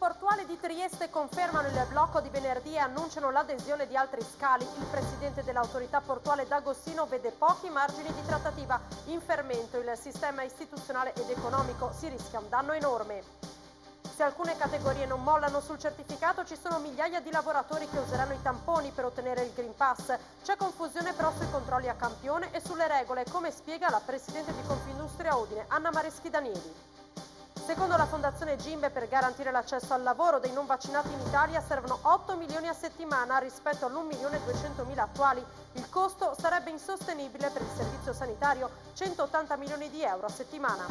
portuale di Trieste confermano il blocco di venerdì e annunciano l'adesione di altri scali. Il presidente dell'autorità portuale D'Agostino vede pochi margini di trattativa. In fermento il sistema istituzionale ed economico si rischia un danno enorme. Se alcune categorie non mollano sul certificato ci sono migliaia di lavoratori che useranno i tamponi per ottenere il Green Pass. C'è confusione però sui controlli a campione e sulle regole, come spiega la Presidente di Confindustria Udine, Anna Mareschi Danieli. Secondo la Fondazione Gimbe, per garantire l'accesso al lavoro dei non vaccinati in Italia servono 8 milioni a settimana rispetto all'1 milione 200 mila attuali. Il costo sarebbe insostenibile per il servizio sanitario, 180 milioni di euro a settimana.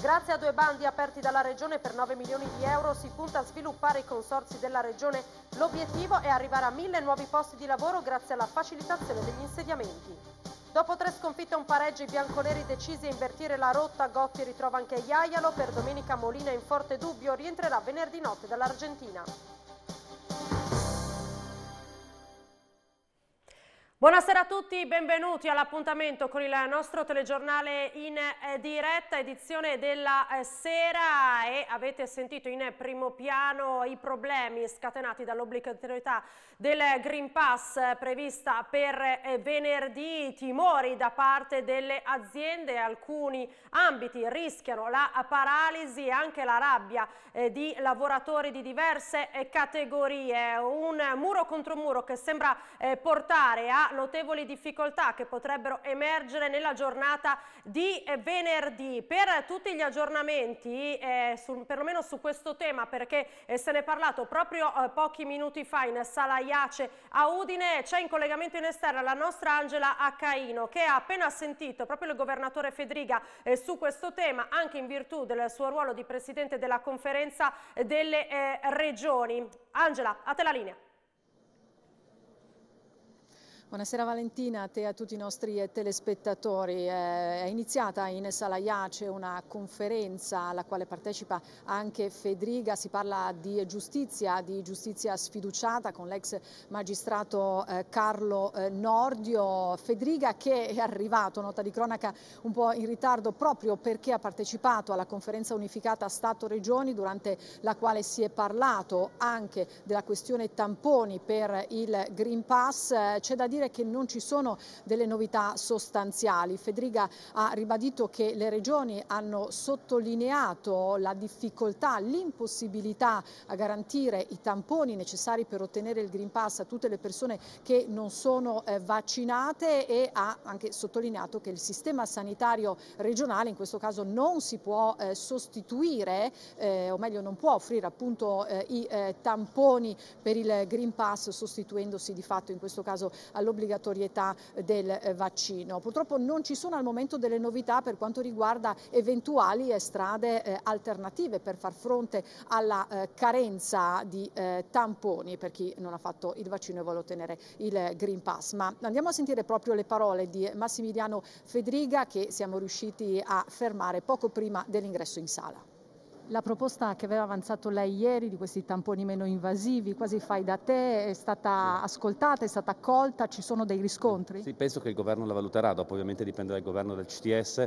Grazie a due bandi aperti dalla Regione per 9 milioni di euro si punta a sviluppare i consorsi della Regione. L'obiettivo è arrivare a mille nuovi posti di lavoro grazie alla facilitazione degli insediamenti. Dopo tre sconfitte e un pareggio, i bianconeri decisi a invertire la rotta. Gotti ritrova anche Iaialo. Per domenica Molina in forte dubbio rientrerà venerdì notte dall'Argentina. Buonasera a tutti, benvenuti all'appuntamento con il nostro telegiornale in eh, diretta, edizione della eh, sera e avete sentito in primo piano i problemi scatenati dall'obbligatorietà del Green Pass prevista per eh, venerdì, timori da parte delle aziende, alcuni ambiti rischiano la paralisi e anche la rabbia eh, di lavoratori di diverse eh, categorie, un muro contro muro che sembra portare a notevoli difficoltà che potrebbero emergere nella giornata di venerdì. Per tutti gli aggiornamenti, perlomeno su questo tema, perché se ne è parlato proprio pochi minuti fa in sala Iace a Udine. C'è in collegamento in esterna la nostra Angela Accaino che ha appena sentito proprio il governatore Federica eh, su questo tema anche in virtù del suo ruolo di presidente della conferenza delle eh, regioni. Angela, a te la linea. Buonasera Valentina, a te e a tutti i nostri eh, telespettatori. Eh, è iniziata in Sala Iace una conferenza alla quale partecipa anche Fedriga, si parla di giustizia, di giustizia sfiduciata con l'ex magistrato eh, Carlo Nordio. Fedriga che è arrivato, nota di cronaca, un po' in ritardo proprio perché ha partecipato alla conferenza unificata Stato-Regioni durante la quale si è parlato anche della questione tamponi per il Green Pass. C'è da dire dire che non ci sono delle novità sostanziali. Federica ha ribadito che le regioni hanno sottolineato la difficoltà, l'impossibilità a garantire i tamponi necessari per ottenere il Green Pass a tutte le persone che non sono eh, vaccinate e ha anche sottolineato che il sistema sanitario regionale in questo caso non si può eh, sostituire, eh, o meglio non può offrire appunto i tamponi per il Green Pass sostituendosi di fatto in questo caso all'obbligo l'obbligatorietà del eh, vaccino. Purtroppo non ci sono al momento delle novità per quanto riguarda eventuali eh, strade eh, alternative per far fronte alla carenza di tamponi per chi non ha fatto il vaccino e vuole ottenere il Green Pass. Ma andiamo a sentire proprio le parole di Massimiliano Fedriga che siamo riusciti a fermare poco prima dell'ingresso in sala. La proposta che aveva avanzato lei ieri di questi tamponi meno invasivi, quasi fai da te, è stata sì. ascoltata, è stata accolta, ci sono dei riscontri? Sì, penso che il governo la valuterà, dopo ovviamente dipende dal governo del CTS,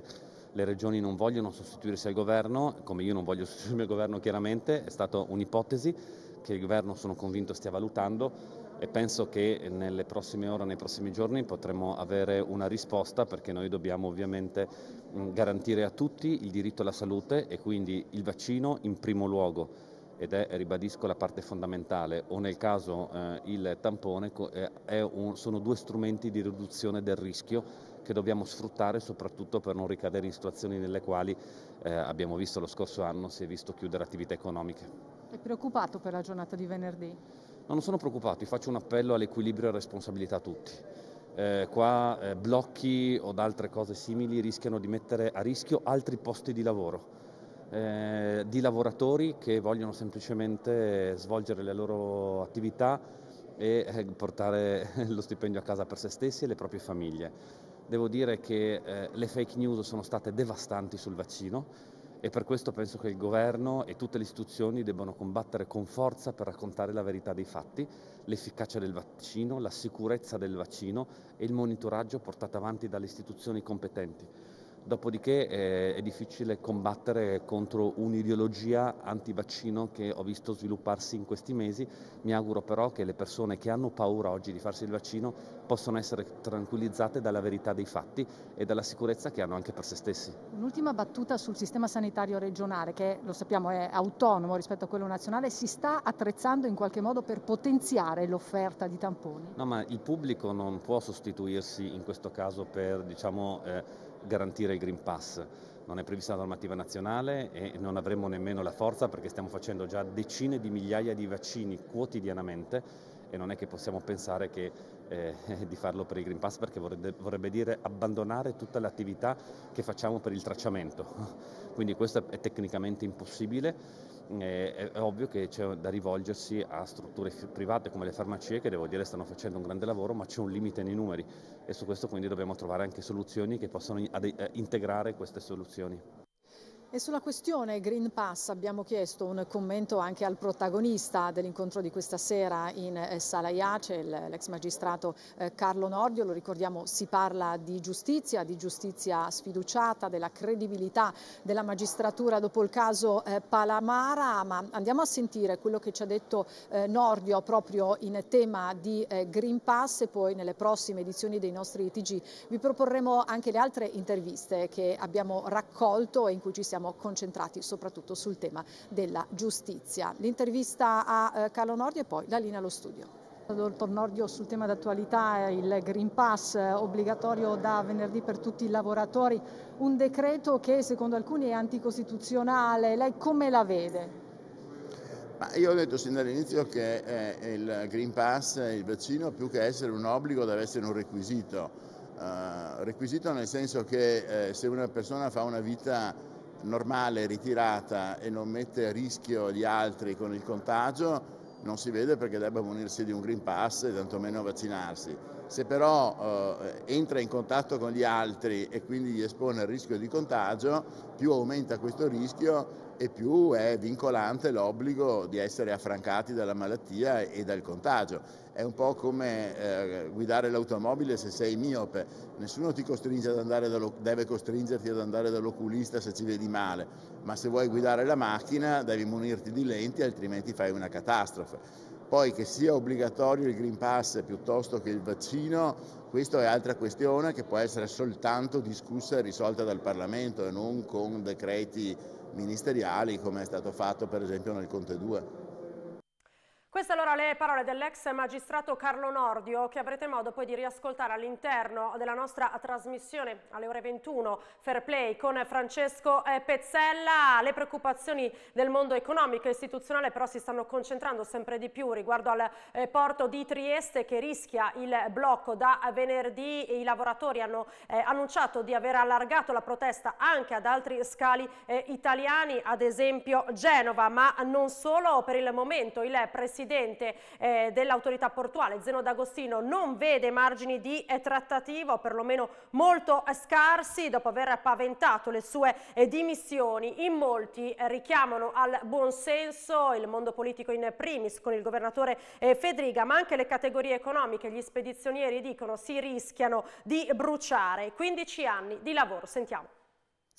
le regioni non vogliono sostituirsi al governo, come io non voglio sostituirmi al governo chiaramente, è stata un'ipotesi che il governo sono convinto stia valutando e penso che nelle prossime ore, nei prossimi giorni potremo avere una risposta perché noi dobbiamo ovviamente mm, garantire a tutti il diritto alla salute e quindi il vaccino in primo luogo ed è, ribadisco, la parte fondamentale, o nel caso eh, il tampone, eh, un, sono due strumenti di riduzione del rischio che dobbiamo sfruttare soprattutto per non ricadere in situazioni nelle quali eh, abbiamo visto lo scorso anno si è visto chiudere attività economiche. È preoccupato per la giornata di venerdì? Ma non sono preoccupato, faccio un appello all'equilibrio e responsabilità a tutti. Eh, qua eh, blocchi o altre cose simili rischiano di mettere a rischio altri posti di lavoro, eh, di lavoratori che vogliono semplicemente svolgere le loro attività e eh, portare lo stipendio a casa per se stessi e le proprie famiglie. Devo dire che eh, le fake news sono state devastanti sul vaccino, e per questo penso che il governo e tutte le istituzioni debbano combattere con forza per raccontare la verità dei fatti, l'efficacia del vaccino, la sicurezza del vaccino e il monitoraggio portato avanti dalle istituzioni competenti. Dopodiché eh, è difficile combattere contro un'ideologia antivaccino che ho visto svilupparsi in questi mesi. Mi auguro però che le persone che hanno paura oggi di farsi il vaccino possano essere tranquillizzate dalla verità dei fatti e dalla sicurezza che hanno anche per se stessi. Un'ultima battuta sul sistema sanitario regionale che lo sappiamo è autonomo rispetto a quello nazionale, si sta attrezzando in qualche modo per potenziare l'offerta di tamponi? No, ma il pubblico non può sostituirsi in questo caso per diciamo, eh, garantire il Green Pass. Non è prevista la normativa nazionale e non avremo nemmeno la forza perché stiamo facendo già decine di migliaia di vaccini quotidianamente e non è che possiamo pensare che, eh, di farlo per il Green Pass perché vorrebbe, vorrebbe dire abbandonare tutta l'attività che facciamo per il tracciamento. Quindi questo è tecnicamente impossibile eh, è, è ovvio che c'è da rivolgersi a strutture private come le farmacie che devo dire stanno facendo un grande lavoro ma c'è un limite nei numeri e su questo quindi dobbiamo trovare anche soluzioni che possano eh, integrare queste soluzioni. E sulla questione Green Pass abbiamo chiesto un commento anche al protagonista dell'incontro di questa sera in eh, Sala Iace, l'ex magistrato eh, Carlo Nordio. Lo ricordiamo, si parla di giustizia, di giustizia sfiduciata, della credibilità della magistratura dopo il caso eh, Palamara, ma andiamo a sentire quello che ci ha detto Nordio proprio in tema di Green Pass e poi nelle prossime edizioni dei nostri TG vi proporremo anche le altre interviste che abbiamo raccolto e in cui ci siamo siamo concentrati soprattutto sul tema della giustizia. L'intervista a eh, Carlo Nordio e poi la linea allo studio. Dottor Nordio, sul tema d'attualità il Green Pass eh, obbligatorio da venerdì per tutti i lavoratori, un decreto che secondo alcuni è anticostituzionale, lei come la vede? Ma io ho detto sin dall'inizio che eh, il Green Pass, il vaccino, più che essere un obbligo deve essere un requisito, uh, requisito nel senso che eh, se una persona fa una vita normale, ritirata e non mette a rischio gli altri con il contagio, non si vede perché debba munirsi di un Green Pass e tantomeno vaccinarsi. Se però eh, entra in contatto con gli altri e quindi gli espone al rischio di contagio, più aumenta questo rischio e più è vincolante l'obbligo di essere affrancati dalla malattia e dal contagio. È un po' come eh, guidare l'automobile se sei miope, nessuno ti costringe ad andare dallo, deve costringerti ad andare dall'oculista se ci vedi male, ma se vuoi guidare la macchina devi munirti di lenti altrimenti fai una catastrofe. Poi che sia obbligatorio il Green Pass piuttosto che il vaccino, questa è altra questione che può essere soltanto discussa e risolta dal Parlamento e non con decreti ministeriali come è stato fatto per esempio nel Conte 2. Queste allora le parole dell'ex magistrato Carlo Nordio che avrete modo poi di riascoltare all'interno della nostra trasmissione alle ore 21 Fair Play con Francesco eh, Pezzella. Le preoccupazioni del mondo economico e istituzionale però si stanno concentrando sempre di più riguardo al eh, porto di Trieste che rischia il blocco da venerdì. I lavoratori hanno eh, annunciato di aver allargato la protesta anche ad altri scali italiani, ad esempio Genova, ma non solo per il momento il Presidente presidente eh, dell'autorità portuale, Zeno D'Agostino, non vede margini di eh, trattativa o perlomeno molto eh, scarsi dopo aver paventato le sue eh, dimissioni. In molti richiamano al buonsenso il mondo politico in primis con il governatore Federica, ma anche le categorie economiche, gli spedizionieri dicono si rischiano di bruciare. 15 anni di lavoro, sentiamo.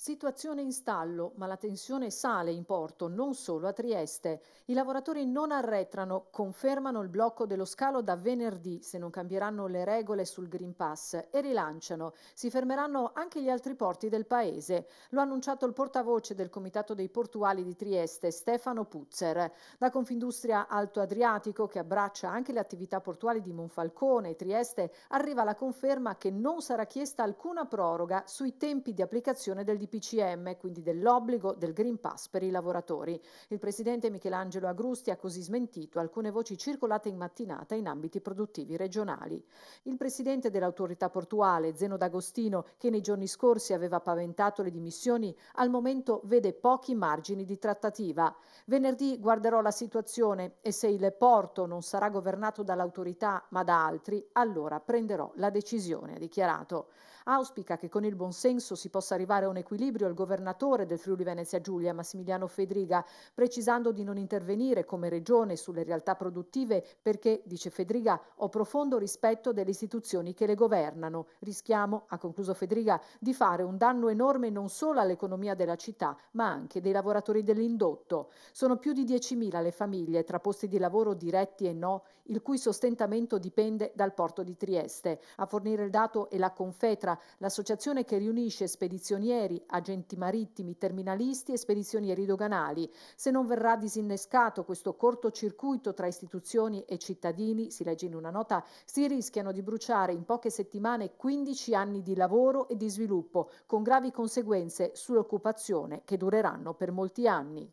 Situazione in stallo, ma la tensione sale in porto, non solo a Trieste. I lavoratori non arretrano, confermano il blocco dello scalo da venerdì se non cambieranno le regole sul Green Pass e rilanciano. Si fermeranno anche gli altri porti del paese. Lo ha annunciato il portavoce del Comitato dei Portuali di Trieste, Stefano Puzzer. Da Confindustria Alto Adriatico, che abbraccia anche le attività portuali di Monfalcone e Trieste, arriva la conferma che non sarà chiesta alcuna proroga sui tempi di applicazione del dipartimento PCM, quindi dell'obbligo del Green Pass per i lavoratori. Il presidente Michelangelo Agrusti ha così smentito alcune voci circolate in mattinata in ambiti produttivi regionali. Il presidente dell'autorità portuale, Zeno D'Agostino, che nei giorni scorsi aveva paventato le dimissioni, al momento vede pochi margini di trattativa. Venerdì guarderò la situazione e se il porto non sarà governato dall'autorità ma da altri, allora prenderò la decisione, ha dichiarato. Auspica che con il buonsenso si possa arrivare a un equilibrio il governatore del Friuli Venezia Giulia, Massimiliano Fedriga, precisando di non intervenire come regione sulle realtà produttive perché, dice Fedriga, ho profondo rispetto delle istituzioni che le governano. Rischiamo, ha concluso Fedriga, di fare un danno enorme non solo all'economia della città, ma anche dei lavoratori dell'indotto. Sono più di 10.000 le famiglie tra posti di lavoro diretti e no il cui sostentamento dipende dal porto di Trieste. A fornire il dato è la Confetra, l'associazione che riunisce spedizionieri, agenti marittimi, terminalisti e spedizionieri doganali. Se non verrà disinnescato questo cortocircuito tra istituzioni e cittadini, si legge in una nota, si rischiano di bruciare in poche settimane 15 anni di lavoro e di sviluppo, con gravi conseguenze sull'occupazione che dureranno per molti anni.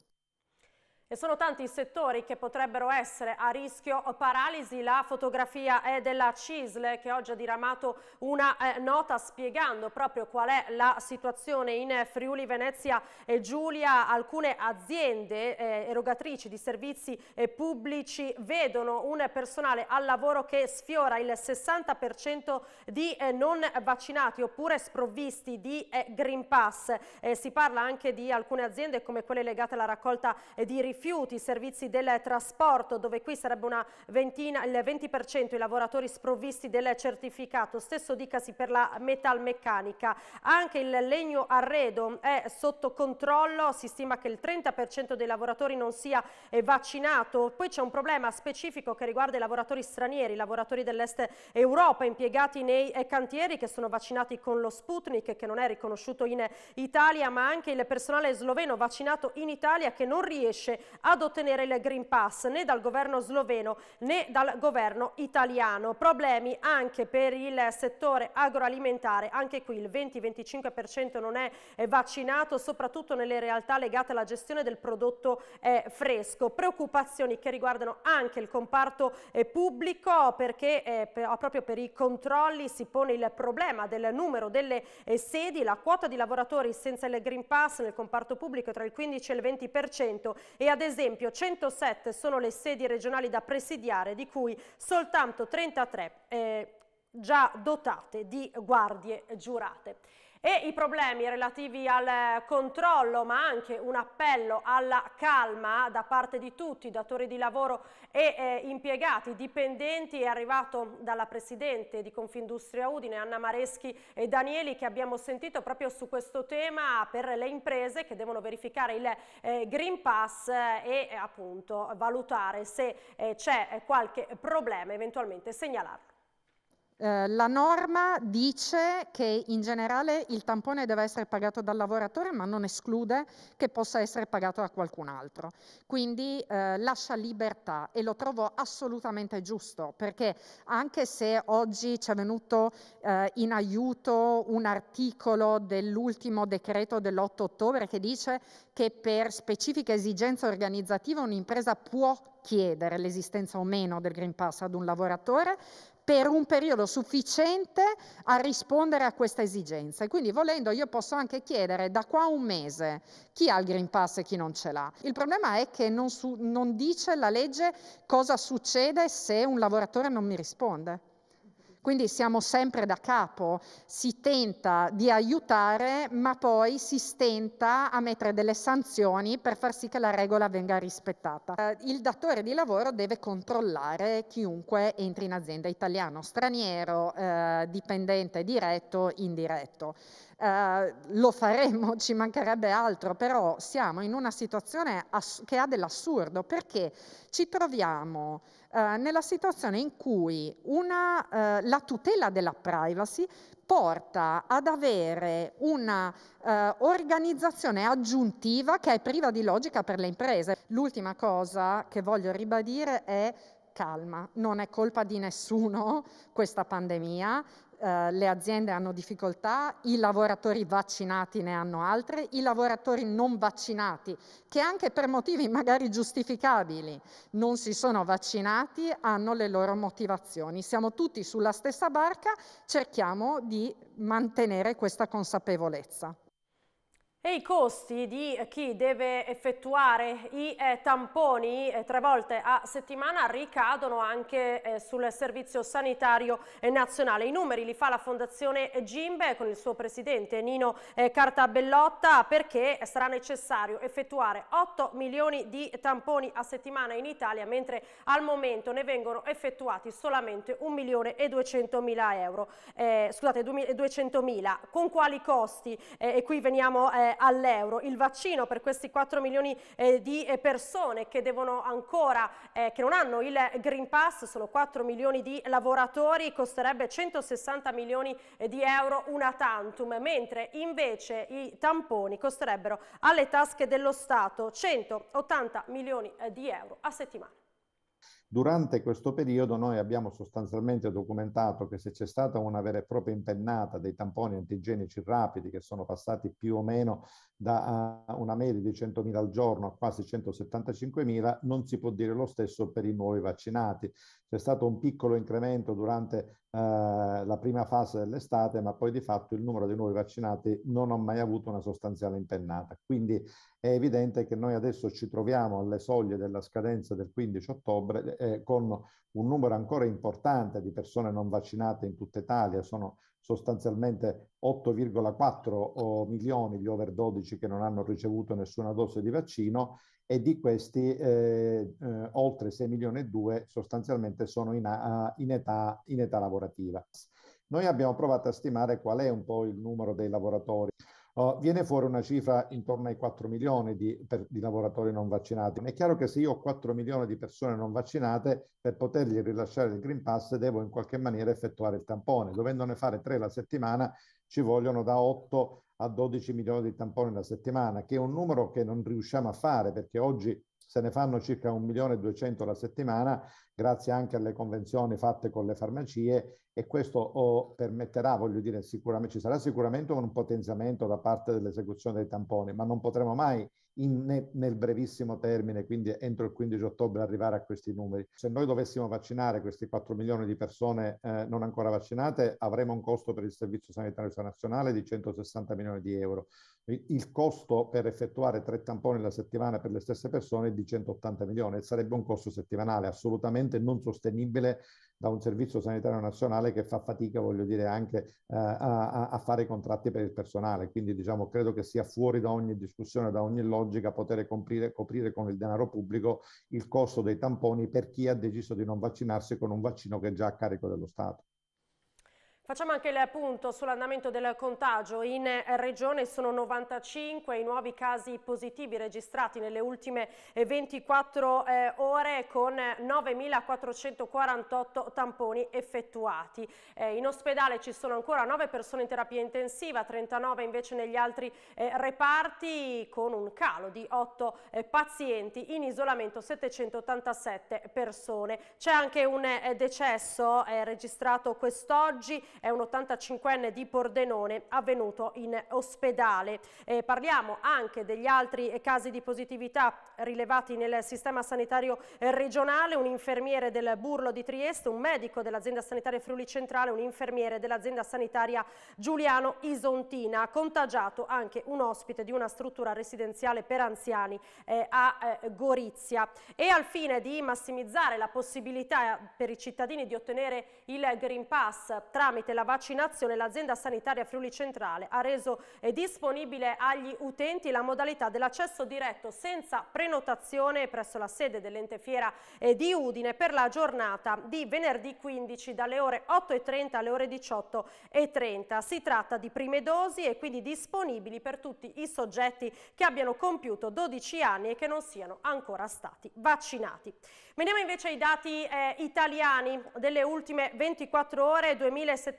E sono tanti i settori che potrebbero essere a rischio paralisi. La fotografia è della CISL che oggi ha diramato una eh, nota spiegando proprio qual è la situazione in Friuli, Venezia e Giulia. Alcune aziende eh, erogatrici di servizi eh, pubblici vedono un personale al lavoro che sfiora il 60% di eh, non vaccinati oppure sprovvisti di eh, Green Pass. Eh, si parla anche di alcune aziende come quelle legate alla raccolta di rifiuti rifiuti, i servizi del trasporto, dove qui sarebbe ventina, il 20% i lavoratori sprovvisti del certificato. Stesso dicasi per la metalmeccanica. Anche il legno arredo è sotto controllo, si stima che il 30% dei lavoratori non sia eh, vaccinato. Poi c'è un problema specifico che riguarda i lavoratori stranieri, i lavoratori dell'est Europa impiegati nei eh, cantieri che sono vaccinati con lo Sputnik che non è riconosciuto in Italia, ma anche il personale sloveno vaccinato in Italia che non riesce ad ottenere il Green Pass né dal governo sloveno né dal governo italiano. Problemi anche per il settore agroalimentare, anche qui il 20-25% non è eh, vaccinato, soprattutto nelle realtà legate alla gestione del prodotto eh, fresco. Preoccupazioni che riguardano anche il comparto eh, pubblico perché eh, proprio per i controlli si pone il problema del numero delle eh, sedi, la quota di lavoratori senza il Green Pass nel comparto pubblico è tra il 15 e il 20% e ad ad esempio 107 sono le sedi regionali da presidiare, di cui soltanto 33 eh, già dotate di guardie giurate e i problemi relativi al eh, controllo ma anche un appello alla calma da parte di tutti, datori di lavoro e eh, impiegati, dipendenti è arrivato dalla Presidente di Confindustria Udine, Anna Mareschi e Danieli che abbiamo sentito proprio su questo tema per le imprese che devono verificare il eh, Green Pass eh, e appunto valutare se eh, c'è qualche problema eventualmente segnalarlo. Eh, la norma dice che in generale il tampone deve essere pagato dal lavoratore, ma non esclude che possa essere pagato da qualcun altro. Quindi eh, lascia libertà e lo trovo assolutamente giusto, perché anche se oggi ci è venuto eh, in aiuto un articolo dell'ultimo decreto dell'8 ottobre che dice che per specifiche esigenze organizzative un'impresa può chiedere l'esistenza o meno del Green Pass ad un lavoratore, per un periodo sufficiente a rispondere a questa esigenza. E quindi volendo io posso anche chiedere da qua a un mese chi ha il Green Pass e chi non ce l'ha. Il problema è che non, su, non dice la legge cosa succede se un lavoratore non mi risponde. Quindi siamo sempre da capo, si tenta di aiutare, ma poi si stenta a mettere delle sanzioni per far sì che la regola venga rispettata. Eh, il datore di lavoro deve controllare chiunque entri in azienda italiano, straniero, eh, dipendente diretto, indiretto. Eh, lo faremo, ci mancherebbe altro, però siamo in una situazione ass- che ha dell'assurdo perché ci troviamo eh, nella situazione in cui una, eh, la tutela della privacy porta ad avere un'organizzazione eh, aggiuntiva che è priva di logica per le imprese. L'ultima cosa che voglio ribadire è calma, non è colpa di nessuno questa pandemia, eh, le aziende hanno difficoltà, i lavoratori vaccinati ne hanno altre, i lavoratori non vaccinati, che anche per motivi magari giustificabili non si sono vaccinati, hanno le loro motivazioni. Siamo tutti sulla stessa barca, cerchiamo di mantenere questa consapevolezza. E i costi di chi deve effettuare i eh, tamponi eh, tre volte a settimana ricadono anche eh, sul Servizio Sanitario eh, Nazionale. I numeri li fa la Fondazione Gimbe con il suo presidente Nino eh, Cartabellotta perché sarà necessario effettuare 8 milioni di tamponi a settimana in Italia mentre al momento ne vengono effettuati solamente 1 milione e 200 mila euro. Eh, scusate, 200 mila. Con quali costi? e qui veniamo eh, eh, all'euro. Il vaccino per questi 4 milioni eh, di eh, persone che devono ancora, eh, che non hanno il Green Pass, sono 4 milioni di lavoratori, costerebbe 160 milioni eh, di euro una tantum, mentre invece i tamponi costerebbero alle tasche dello Stato 180 milioni eh, di euro a settimana. Durante questo periodo noi abbiamo sostanzialmente documentato che se c'è stata una vera e propria impennata dei tamponi antigenici rapidi che sono passati più o meno da ah, una media di 100.000 al giorno a quasi 175.000, non si può dire lo stesso per i nuovi vaccinati. C'è stato un piccolo incremento durante eh, la prima fase dell'estate, ma poi di fatto il numero di nuovi vaccinati non ha mai avuto una sostanziale impennata. Quindi è evidente che noi adesso ci troviamo alle soglie della scadenza del 15 ottobre eh, con un numero ancora importante di persone non vaccinate in tutta Italia, sono sostanzialmente 8,4 milioni gli over 12 che non hanno ricevuto nessuna dose di vaccino e di questi eh, eh, oltre 6 milioni e 2 sostanzialmente sono in, a, in, età, in, età, lavorativa. Noi abbiamo provato a stimare qual è un po' il numero dei lavoratori. Oh, viene fuori una cifra intorno ai 4 milioni di, per, di, lavoratori non vaccinati. È chiaro che se io ho 4 milioni di persone non vaccinate, per potergli rilasciare il Green Pass devo in qualche maniera effettuare il tampone. Dovendone fare 3 la settimana, ci vogliono da 8 a 12 milioni di tamponi alla settimana, che è un numero che non riusciamo a fare perché oggi se ne fanno circa 1 milione e 200 alla settimana, grazie anche alle convenzioni fatte con le farmacie e questo oh, permetterà, voglio dire, sicuramente ci sarà sicuramente un potenziamento da parte dell'esecuzione dei tamponi, ma non potremo mai in, nel brevissimo termine, quindi entro il 15 ottobre arrivare a questi numeri. Se noi dovessimo vaccinare questi 4 milioni di persone eh, non ancora vaccinate, avremo un costo per il Servizio Sanitario Nazionale di 160 milioni di euro. Il costo per effettuare tre tamponi alla settimana per le stesse persone è di 180 milioni, sarebbe un costo settimanale assolutamente non sostenibile da un servizio sanitario nazionale che fa fatica, voglio dire, anche eh, a, a, fare i contratti per il personale. Quindi diciamo, credo che sia fuori da ogni discussione, da ogni logica, poter comprire, coprire con il denaro pubblico il costo dei tamponi per chi ha deciso di non vaccinarsi con un vaccino che è già a carico dello Stato. Facciamo anche il punto sull'andamento del contagio. In regione sono 95 i nuovi casi positivi registrati nelle ultime 24 eh, ore con 9.448 tamponi effettuati. Eh, in ospedale ci sono ancora 9 persone in terapia intensiva, 39 invece negli altri eh, reparti con un calo di 8 eh, pazienti, in isolamento 787 persone. C'è anche un eh, decesso eh, registrato quest'oggi è un 85enne di Pordenone avvenuto in ospedale. Eh, parliamo anche degli altri eh, casi di positività rilevati nel sistema sanitario eh, regionale, un infermiere del Burlo di Trieste, un medico dell'azienda sanitaria Friuli Centrale, un infermiere dell'azienda sanitaria Giuliano Isontina, contagiato anche un ospite di una struttura residenziale per anziani eh, a eh, Gorizia. E al fine di massimizzare la possibilità per i cittadini di ottenere il Green Pass tramite durante la vaccinazione l'azienda sanitaria Friuli Centrale ha reso eh, disponibile agli utenti la modalità dell'accesso diretto senza prenotazione presso la sede dell'ente fiera eh, di Udine per la giornata di venerdì 15 dalle ore 8.30 alle ore 18.30. Si tratta di prime dosi e quindi disponibili per tutti i soggetti che abbiano compiuto 12 anni e che non siano ancora stati vaccinati. Veniamo invece ai dati eh, italiani delle ultime 24 ore, 2070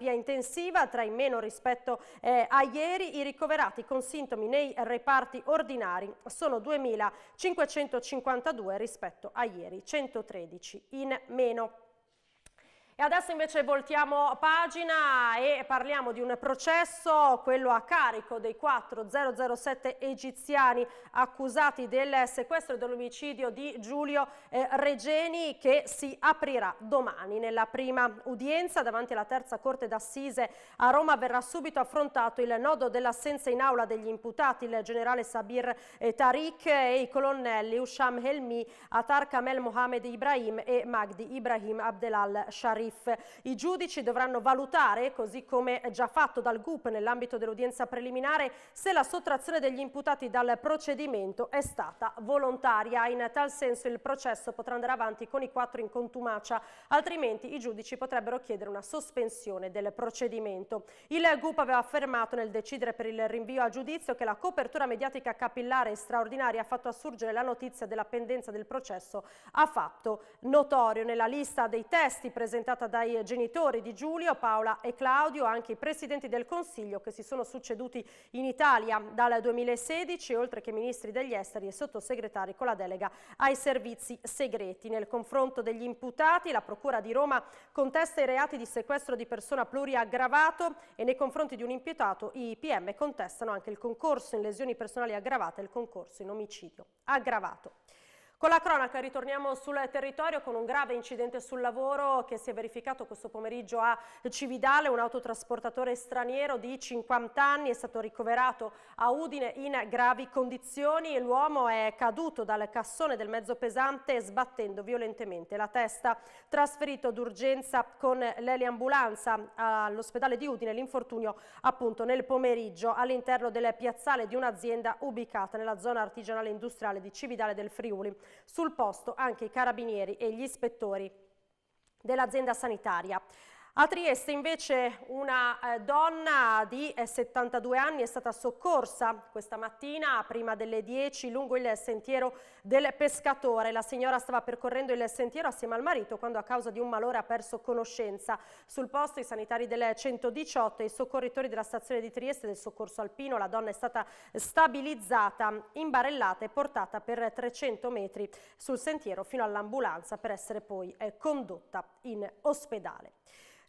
terapia intensiva, tra i meno rispetto eh, a ieri. I ricoverati con sintomi nei reparti ordinari sono 2.552 rispetto a ieri, 113 in meno. E adesso invece voltiamo pagina e parliamo di un processo, quello a carico dei 4007 egiziani accusati del sequestro e dell'omicidio di Giulio eh, Regeni che si aprirà domani. Nella prima udienza davanti alla terza corte d'assise a Roma verrà subito affrontato il nodo dell'assenza in aula degli imputati, il generale Sabir eh, Tariq e i colonnelli Usham Helmi, Atar Kamel Mohamed Ibrahim e Magdi Ibrahim Abdelal Sharif. Calif. I giudici dovranno valutare, così come già fatto dal GUP nell'ambito dell'udienza preliminare, se la sottrazione degli imputati dal procedimento è stata volontaria. In tal senso il processo potrà andare avanti con i quattro in contumacia, altrimenti i giudici potrebbero chiedere una sospensione del procedimento. Il GUP aveva affermato nel decidere per il rinvio a giudizio che la copertura mediatica capillare e straordinaria ha fatto assurgere la notizia della pendenza del processo a fatto notorio. Nella lista dei testi presentati presentata dai genitori di Giulio, Paola e Claudio, anche i presidenti del Consiglio che si sono succeduti in Italia dal 2016, oltre che ministri degli esteri e sottosegretari con la delega ai servizi segreti. Nel confronto degli imputati, la Procura di Roma contesta i reati di sequestro di persona pluriaggravato e nei confronti di un imputato i PM contestano anche il concorso in lesioni personali aggravate e il concorso in omicidio aggravato. Con la cronaca ritorniamo sul territorio con un grave incidente sul lavoro che si è verificato questo pomeriggio a Cividale. Un autotrasportatore straniero di 50 anni è stato ricoverato a Udine in gravi condizioni. L'uomo è caduto dal cassone del mezzo pesante sbattendo violentemente la testa. Trasferito d'urgenza con l'eliambulanza all'ospedale di Udine, l'infortunio appunto nel pomeriggio all'interno del piazzale di un'azienda ubicata nella zona artigianale industriale di Cividale del Friuli. Sul posto anche i carabinieri e gli ispettori dell'azienda sanitaria. A Trieste invece una eh, donna di eh, 72 anni è stata soccorsa questa mattina prima delle 10 lungo il sentiero del pescatore. La signora stava percorrendo il sentiero assieme al marito quando a causa di un malore ha perso conoscenza. Sul posto i sanitari del 118 e i soccorritori della stazione di Trieste del soccorso alpino. La donna è stata stabilizzata, imbarellata e portata per 300 metri sul sentiero fino all'ambulanza per essere poi eh, condotta in ospedale.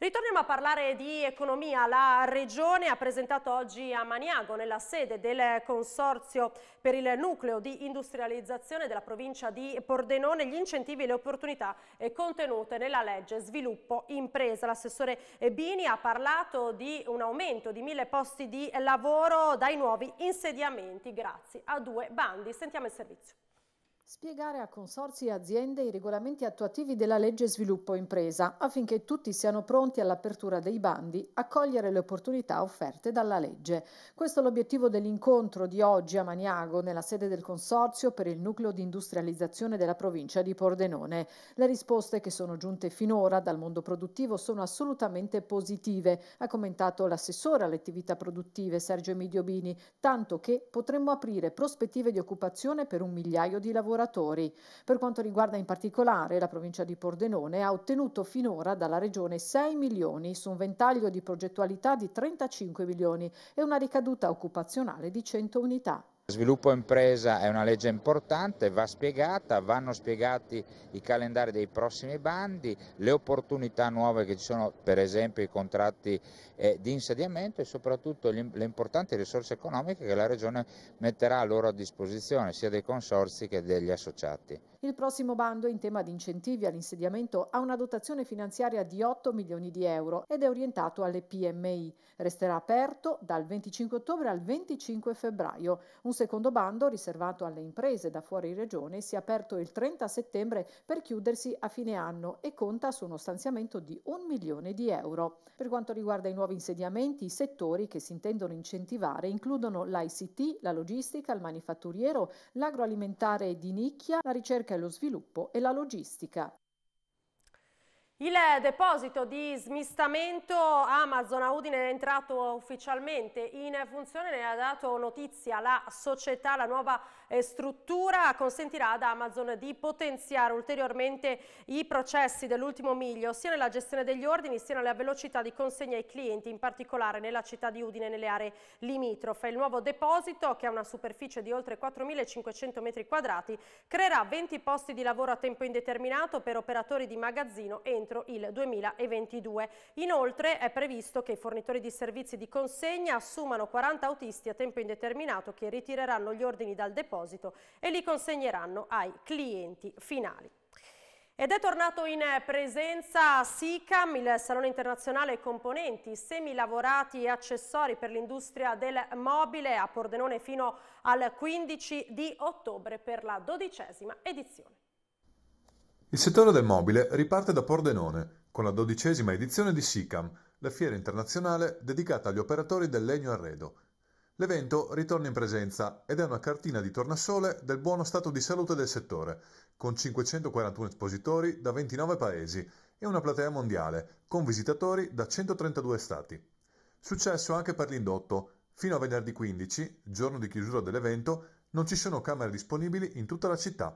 Ritorniamo a parlare di economia. La Regione ha presentato oggi a Maniago, nella sede del Consorzio per il Nucleo di Industrializzazione della provincia di Pordenone, gli incentivi e le opportunità eh, contenute nella legge Sviluppo Impresa. L'assessore eh, Bini ha parlato di un aumento di mille posti di lavoro dai nuovi insediamenti grazie a due bandi. Sentiamo il servizio. Spiegare a consorsi e aziende i regolamenti attuativi della legge sviluppo impresa affinché tutti siano pronti all'apertura dei bandi a cogliere le opportunità offerte dalla legge. Questo è l'obiettivo dell'incontro di oggi a Maniago nella sede del consorzio per il nucleo di industrializzazione della provincia di Pordenone. Le risposte che sono giunte finora dal mondo produttivo sono assolutamente positive, ha commentato l'assessore alle attività produttive Sergio Emidio Bini, tanto che potremmo aprire prospettive di occupazione per un migliaio di lavoratori lavoratori. Per quanto riguarda in particolare la provincia di Pordenone, ha ottenuto finora dalla Regione 6 milioni su un ventaglio di progettualità di 35 milioni e una ricaduta occupazionale di 100 unità. Sviluppo impresa è una legge importante, va spiegata, vanno spiegati i calendari dei prossimi bandi, le opportunità nuove che ci sono, per esempio i contratti eh, di insediamento e soprattutto le importanti risorse economiche che la Regione metterà loro a disposizione, sia dei consorsi che degli associati. Il prossimo bando in tema di incentivi all'insediamento ha una dotazione finanziaria di 8 milioni di euro ed è orientato alle PMI. Resterà aperto dal 25 ottobre al 25 febbraio. Un secondo bando riservato alle imprese da fuori regione si è aperto il 30 settembre per chiudersi a fine anno e conta su uno stanziamento di 1 milione di euro. Per quanto riguarda i nuovi insediamenti, i settori che si intendono incentivare includono l'ICT, la logistica, il manifatturiero, l'agroalimentare di nicchia, la ricerca ricerca e lo sviluppo e la logistica. Il deposito di smistamento Amazon a Udine è entrato ufficialmente in funzione, ne ha dato notizia la società, la nuova struttura consentirà ad Amazon di potenziare ulteriormente i processi dell'ultimo miglio sia nella gestione degli ordini sia nella velocità di consegna ai clienti, in particolare nella città di Udine e nelle aree limitrofe. Il nuovo deposito, che ha una superficie di oltre 4.500 metri quadrati, creerà 20 posti di lavoro a tempo indeterminato per operatori di magazzino entro il 2022. Inoltre è previsto che i fornitori di servizi di consegna assumano 40 autisti a tempo indeterminato che ritireranno gli ordini dal deposito deposito e li consegneranno ai clienti finali. Ed è tornato in presenza SICAM, il Salone Internazionale Componenti, Semilavorati e Accessori per l'Industria del Mobile a Pordenone fino al 15 di ottobre per la dodicesima edizione. Il settore del mobile riparte da Pordenone con la dodicesima edizione di SICAM, la fiera internazionale dedicata agli operatori del legno arredo, L'evento ritorna in presenza ed è una cartina di tornasole del buono stato di salute del settore, con 541 espositori da 29 paesi e una platea mondiale, con visitatori da 132 stati. Successo anche per l'indotto. Fino a venerdì 15, giorno di chiusura dell'evento, non ci sono camere disponibili in tutta la città.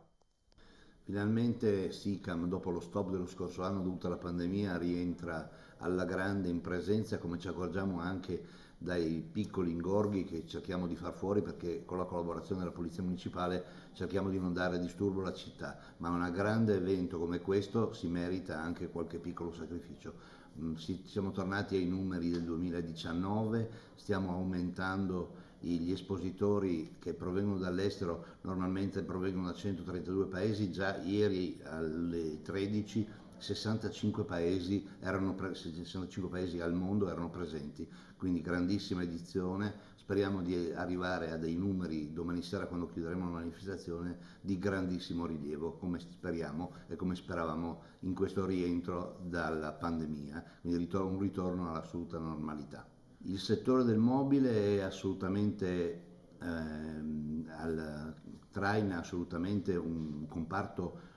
Finalmente SICAM, dopo lo stop dello scorso anno dovuto alla pandemia, rientra alla grande in presenza, come ci accorgiamo anche dai piccoli ingorghi che cerchiamo di far fuori perché con la collaborazione della Polizia Municipale cerchiamo di non dare disturbo alla città, ma un grande evento come questo si merita anche qualche piccolo sacrificio. Mm, siamo tornati ai numeri del 2019, stiamo aumentando gli espositori che provengono dall'estero, normalmente provengono da 132 paesi, già ieri alle 13 65 paesi, erano, 65 paesi al mondo erano presenti, quindi grandissima edizione, speriamo di arrivare a dei numeri domani sera quando chiuderemo la manifestazione di grandissimo rilievo, come speriamo e come speravamo in questo rientro dalla pandemia, quindi un ritorno all'assoluta normalità. Il settore del mobile è assolutamente ehm, al, traina assolutamente un comparto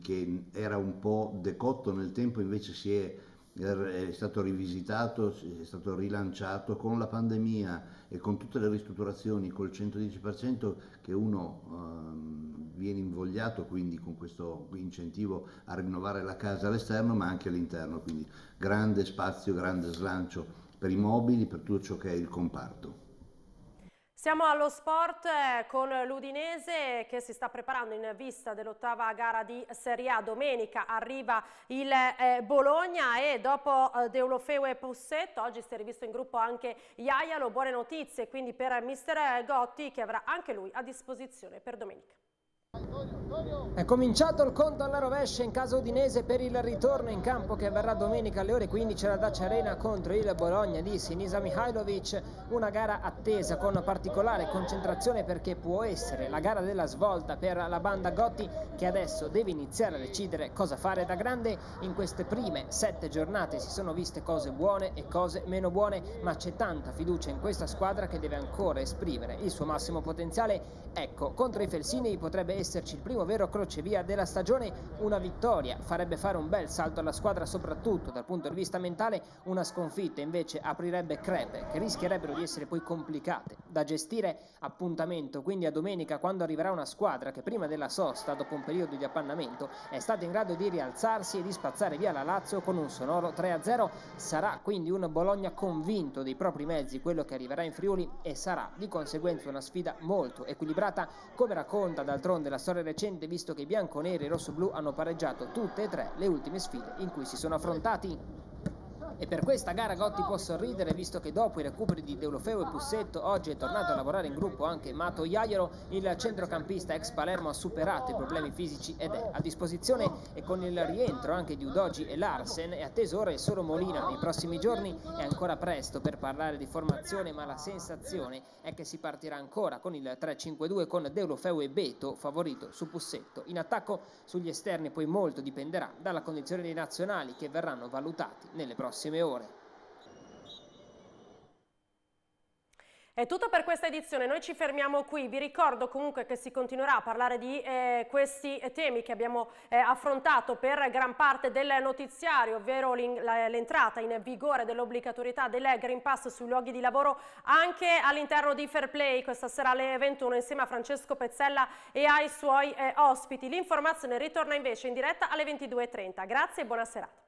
che era un po' decotto nel tempo, invece si è, er, è stato rivisitato, è stato rilanciato con la pandemia e con tutte le ristrutturazioni, col 110% che uno ehm, viene invogliato quindi con questo incentivo a rinnovare la casa all'esterno ma anche all'interno, quindi grande spazio, grande slancio per i mobili, per tutto ciò che è il comparto. Siamo allo sport eh, con l'Udinese che si sta preparando in vista dell'ottava gara di Serie A. Domenica arriva il eh, Bologna e dopo eh, Deulofeu e Pussetto, oggi si è rivisto in gruppo anche Iaialo, buone notizie quindi per mister Gotti che avrà anche lui a disposizione per domenica. È cominciato il conto alla rovescia in casa Udinese per il ritorno in campo che verrà domenica alle ore 15 alla Dacia Arena contro il Bologna di Sinisa Mihailovic. Una gara attesa con particolare concentrazione perché può essere la gara della svolta per la banda Gotti che adesso deve iniziare a decidere cosa fare da grande. In queste prime sette giornate si sono viste cose buone e cose meno buone ma c'è tanta fiducia in questa squadra che deve ancora esprimere il suo massimo potenziale. Ecco, contro i Felsini potrebbe esserci Pjanic, il primo vero crocevia della stagione, una vittoria farebbe fare un bel salto alla squadra soprattutto dal punto di vista mentale, una sconfitta invece aprirebbe crepe che rischierebbero di essere poi complicate da gestire appuntamento, quindi a domenica quando arriverà una squadra che prima della sosta, dopo un periodo di appannamento, è stata in grado di rialzarsi e di spazzare via la Lazio con un sonoro 3-0, sarà quindi un Bologna convinto dei propri mezzi quello che arriverà in Friuli e sarà di conseguenza una sfida molto equilibrata come racconta d'altronde la storia recente visto che i nero e rosso blu hanno pareggiato tutte e tre le ultime sfide in cui si sono affrontati. E per questa gara Gotti può sorridere visto che dopo i recuperi di Deulofeu e Pussetto oggi è tornato a lavorare in gruppo anche Mato Iaiero, il centrocampista ex Palermo ha superato i problemi fisici ed è a disposizione e con il rientro anche di Udogi e Larsen è atteso ora il solo Molina. Nei prossimi giorni è ancora presto per parlare di formazione ma la sensazione è che si partirà ancora con il 3-5-2 con Deulofeu e Beto favorito su Pussetto. In attacco sugli esterni poi molto dipenderà dalla condizione dei nazionali che verranno valutati nelle prossime prossime ore. È tutto per questa edizione, noi ci fermiamo qui, vi ricordo comunque che si continuerà a parlare di eh, questi eh, temi che abbiamo eh, affrontato per gran parte del notiziario, ovvero l'entrata in vigore dell'obbligatorietà del Green Pass sui luoghi di lavoro anche all'interno di Fair Play questa sera alle 21 insieme a Francesco Pezzella e ai suoi eh, ospiti. L'informazione ritorna invece in diretta alle 22.30. Grazie e buona serata.